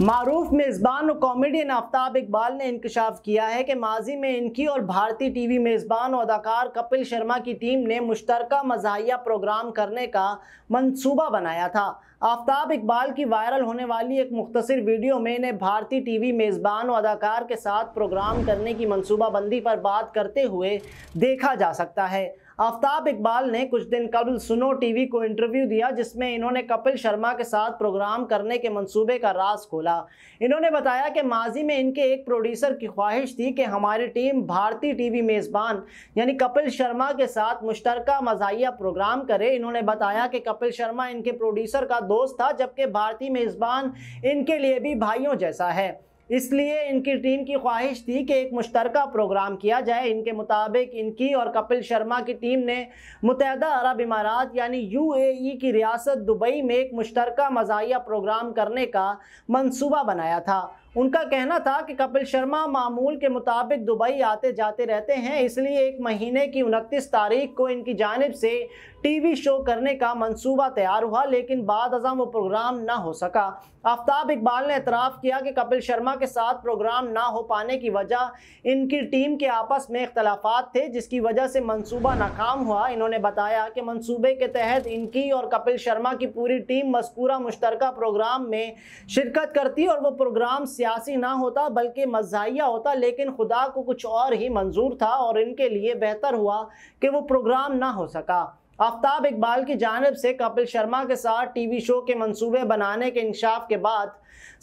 मरूफ मेज़बान और कॉमेडियन आफ्ताब इकबाल ने इंकशाफ किया है कि माजी में इनकी और भारतीय टी वी मेज़बान और अदाकार कपिल शर्मा की टीम ने मुश्तरक मजाहिया प्रोग्राम करने का मनसूबा बनाया था आफ्ताब इकबाल की वायरल होने वाली एक मुख्तर वीडियो में इन्हें भारतीय टी वी मेज़बान और अदाकार के साथ प्रोग्राम करने की मनसूबाबंदी पर बात करते हुए देखा जा सकता है आफ्ताब इकबाल ने कुछ दिन कबल सुनो टीवी को इंटरव्यू दिया जिसमें इन्होंने कपिल शर्मा के साथ प्रोग्राम करने के मंसूबे का राज खोला इन्होंने बताया कि माजी में इनके एक प्रोड्यूसर की ख्वाहिश थी कि हमारी टीम भारतीय टीवी मेज़बान यानी कपिल शर्मा के साथ मुश्तरक मजाया प्रोग्राम करे इन्होंने बताया कि कपिल शर्मा इनके प्रोड्यूसर का दोस्त था जबकि भारतीय मेज़बान इनके लिए भी भाइयों जैसा है इसलिए इनकी टीम की ख्वाहिश थी कि एक मुश्तरका प्रोग्राम किया जाए इनके मुताबिक इनकी और कपिल शर्मा की टीम ने मुतहदा अरब इमारात यानी यूएई की रियासत दुबई में एक मुश्तरका मजाया प्रोग्राम करने का मनसूबा बनाया था उनका कहना था कि कपिल शर्मा मामूल के मुताबिक दुबई आते जाते रहते हैं इसलिए एक महीने की उनतीस तारीख को इनकी जानब से टीवी शो करने का मंसूबा तैयार हुआ लेकिन बाद अजा वो प्रोग्राम ना हो सका आफ्ताब इकबाल ने इतराफ़ किया कि कपिल शर्मा के साथ प्रोग्राम ना हो पाने की वजह इनकी टीम के आपस में इख्तलाफात थे जिसकी वजह से मंसूबा नाकाम हुआ इन्होंने बताया कि मंसूबे के तहत इनकी और कपिल शर्मा की पूरी टीम मस्कूरा मुश्तरक प्रोग्राम में शिरकत करती और वो प्रोग्राम सियासी ना होता बल्कि मजाया होता लेकिन खुदा को कुछ और ही मंजूर था और इनके लिए बेहतर हुआ कि वो प्रोग्राम ना हो सका आफ्ताब इकबाल की जानब से कपिल शर्मा के साथ टीवी शो के मंसूबे बनाने के इंकशाफ के बाद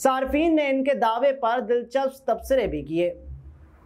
सार्फिन ने इनके दावे पर दिलचस्प तबसरे भी किए